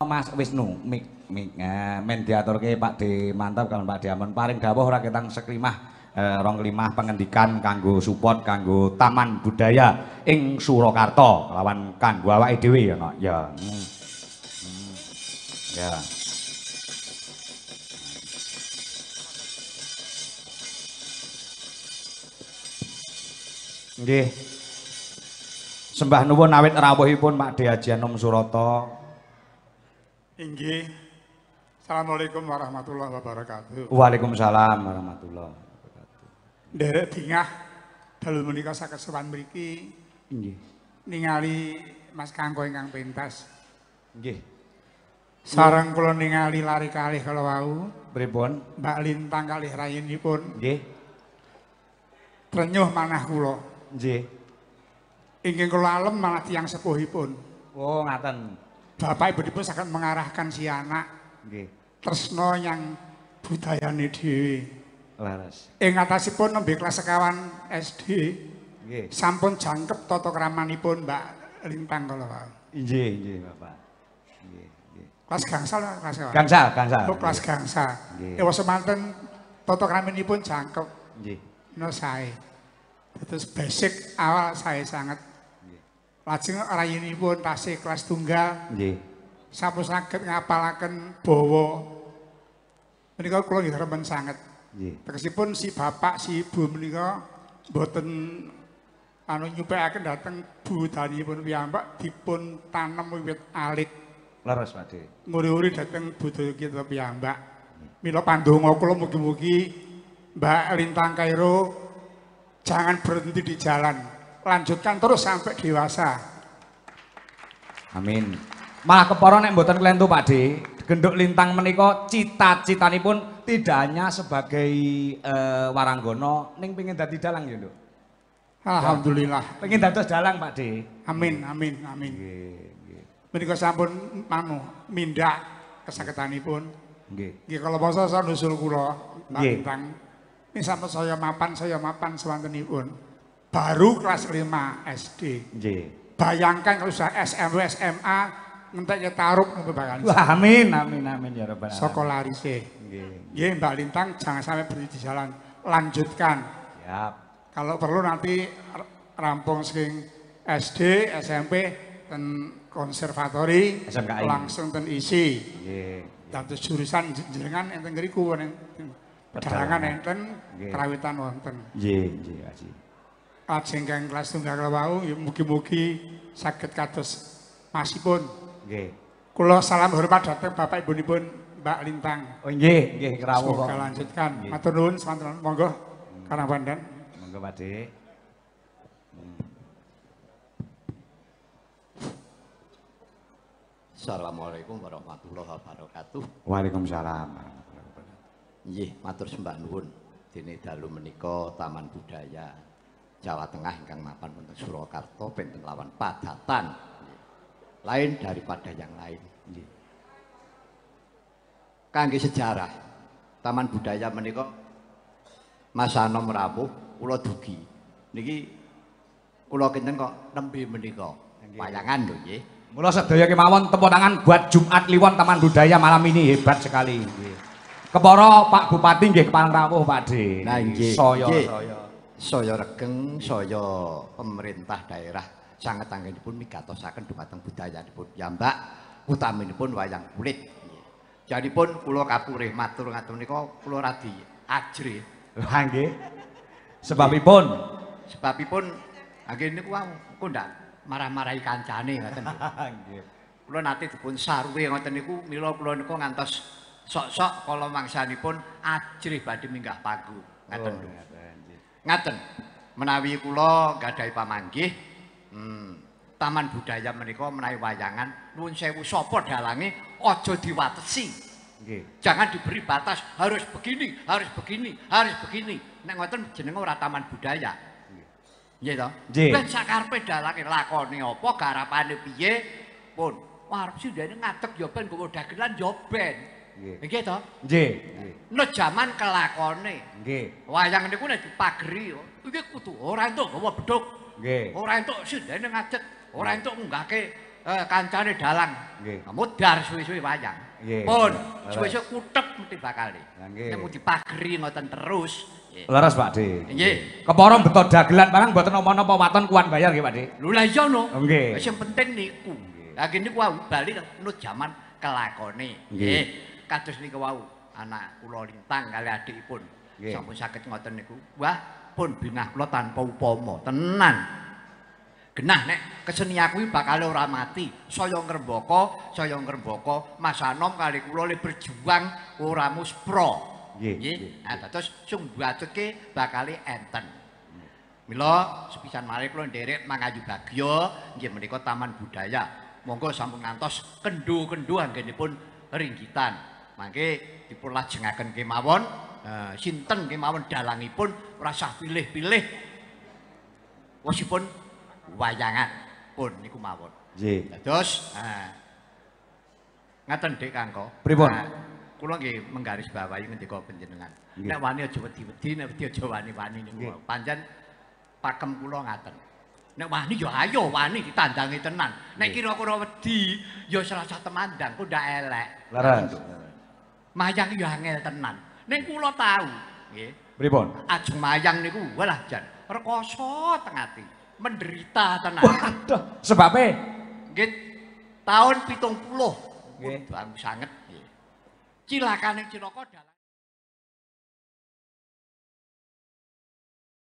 Mas Wisnu mik mik eh, men Pak Di mantap kalau Pak Diamon paring dawuh ora ketang sekrimah eh, rong limah pengendikan kanggo support kanggo Taman Budaya ing Surakarta lawan kanggo awake dhewe ya kok ya. Hmm. Hmm. Ya. Nggih. Sembah nuwun awit rawuhipun Pak Di Haji Anom Surata Inggi, Assalamualaikum warahmatullahi wabarakatuh. Waalaikumsalam warahmatullahi wabarakatuh. Derek dingah dalam menikah sakit sepan beriki. Inggi. Ningali Mas Kangko ingkang pentas. Inggi. Sarang kulon ningali lari kali kalau wau. Beribon. Mbak Lintang kali rayin pun. Inggi. Trenyuh manah kula. Inggi. Ingkang kula alem malah tiyang pun. Oh, ngaten bapak ibu ibu akan mengarahkan si anak okay. tresno yang ini di laras ing pun nembe kelas sekawan SD okay. sampun jangkep keramani pun Mbak Lintang kalau, Pak Iji, iji Bapak nggih kelas gangsal kelas sekawan gangsal gangsal oh, kelas gangsal Ewa semantan toto keramani pun jangkep nggih no terus basic awal saya sangat lajeng rayinipun tasih kelas tunggal nggih sampun saged ngapalaken bawa menika kula nggih remen sanget nggih si bapak si ibu menika mboten anu Bu dateng pun piyambak dipun tanem wiwit alit leres Pakde nguri-uri dateng budaya kita piyambak mila pandonga kula mugi-mugi Mbak Lintang Kairo jangan berhenti di jalan lanjutkan terus sampai dewasa. Amin. Malah yang buatan kalian tuh Pak D. Genduk Lintang meniko, cita-citanipun tidak hanya sebagai uh, waranggono ning pingin dadi dalang ya, Alhamdulillah. pingin dados dalang Pak D. Amin, amin, amin. Nggih, nggih. Menika sampun manu mindak kesakitanipun. pun. Nggih kalau bosan saya nusul kulo, Lintang. Ini sampai saya mapan, saya mapan pun baru kelas 5 SD. Bayangkan kalau sudah SMP, SMA ngentek ya taruh nopo bakal. Wah, amin amin amin ya rabbal alamin. Soko larise. Mbak Lintang jangan sampai berhenti di jalan. Lanjutkan. Kalau perlu nanti rampung sing SD, SMP dan konservatori SMKI. langsung dan isi. Dan Dados jurusan jenengan enten ngriku wonten. Pedalangan enten, kerawitan wonten. Iya iya Haji lajeng kelas tunggal wau ya mugi-mugi sakit kados masih pun. kulo salam hormat datang Bapak ibu ibu Mbak Lintang. Oh nggih, nggih krawuh. Semoga lanjutkan. Matur nuwun malam monggo hmm. Karang Pandan. Monggo Pak Dik. Hmm. Assalamualaikum warahmatullahi wabarakatuh. Waalaikumsalam. Nggih, matur sembah nuwun. Dene dalu menika Taman Budaya Jawa Tengah ingkang mapan wonten Surakarta benten lawan padatan. Lain daripada yang lain. Nggih. Kangge sejarah Taman Budaya menika Mas Anom rawuh kula dugi. Niki kula kinten kok nembe menika. Wayangan lho nggih. Mula sedaya kemawon tepuk tangan buat Jumat liwon Taman Budaya malam ini hebat sekali. Nggih. Kepara Pak Bupati nggih Kepala Rawuh Pak De. Nah nggih. saya regeng saya pemerintah daerah sangat tanggung pun mikatosakan dumateng budaya dipun jambak utama ini pun wayang kulit jadi pun pulau kapuri matur ngatur niko pulau radi ajri hangi sebabipun sebabipun agen ini kuang kundang marah-marahi kancane ngatur kulo nanti dipun sarwe ngatur niku milo kulo niku ngantos sok-sok kalau mangsa ini pun ajri badi minggah pagu ngatur oh, ngaten menawi kula gadai pamanggih hmm, taman budaya menika menawi wayangan nuwun sewu sapa dalange aja diwatesi nggih jangan diberi batas harus begini harus begini harus begini nek ngoten jenenge ora taman budaya nggih to nggih ben sakarepe dalange lakone apa garapane piye pun arep sih dene ngadeg ya ben kok dagelan ya ben Nggih to? Nggih. Nek jaman kelakone. Nggih. Wayang niku nek dipageri yo. Iki kudu ora entuk gawa bedhug. Nggih. Ora entuk sindene ngajet, ora entuk munggahke eh, kancane dalang. Nggih. Nah, mudar suwi suwe wayang. Pun suwi suwe kutep mesti bakale. Nggih. Nek dipageri ngoten terus. Laras Pak De. Nggih. Kepara beto dagelan barang mboten napa-napa waton kuat bayar nggih Pak De. Lho lah iya no. Oh, nggih. Wis penting niku. Lah kene ku balik, nut zaman kelakone. Nggih. kados niku wau anak kula lintang kali adikipun nggih sampun saged ngoten niku wah pun binah kula tanpa upama tenang genah nek kesenian kuwi bakal ora mati saya ngrembaka saya ngrembaka Mas Anom kali kula le berjuang ora muspro nggih nggih ah dados sung buatke enten Mila sepisan malih kula nderek mangayu bagya nggih menika taman budaya monggo sampun ngantos kendu-kendu anggenipun ringgitan Mangke jengaken kemawon eh sinten kemawon dalangipun ora usah pilih-pilih. Wosipun wayangan pun niku mawon. Nggih. Dados eh ngaten Dik Kangko. Pripun? Nah, eh, kula nggih menggaris bawahi ngendika panjenengan. Nek wani aja wedi-wedi, nek wedi aja wani-wani niku. Panjen pakem kula ngaten. Nek wani ya ayo wani ditandangi tenan. Nek kira-kira wedi ya salah satu temandang kok ndak elek. Leres. mayang yo angel tenan. Ning kula tahu. nggih. Pripun? Ajeng mayang niku walah jan rekoso tengati, menderita tenan. Waduh, sebab e nggih tahun 70 nggih, sangat nggih. Cilakane Cinoko dalam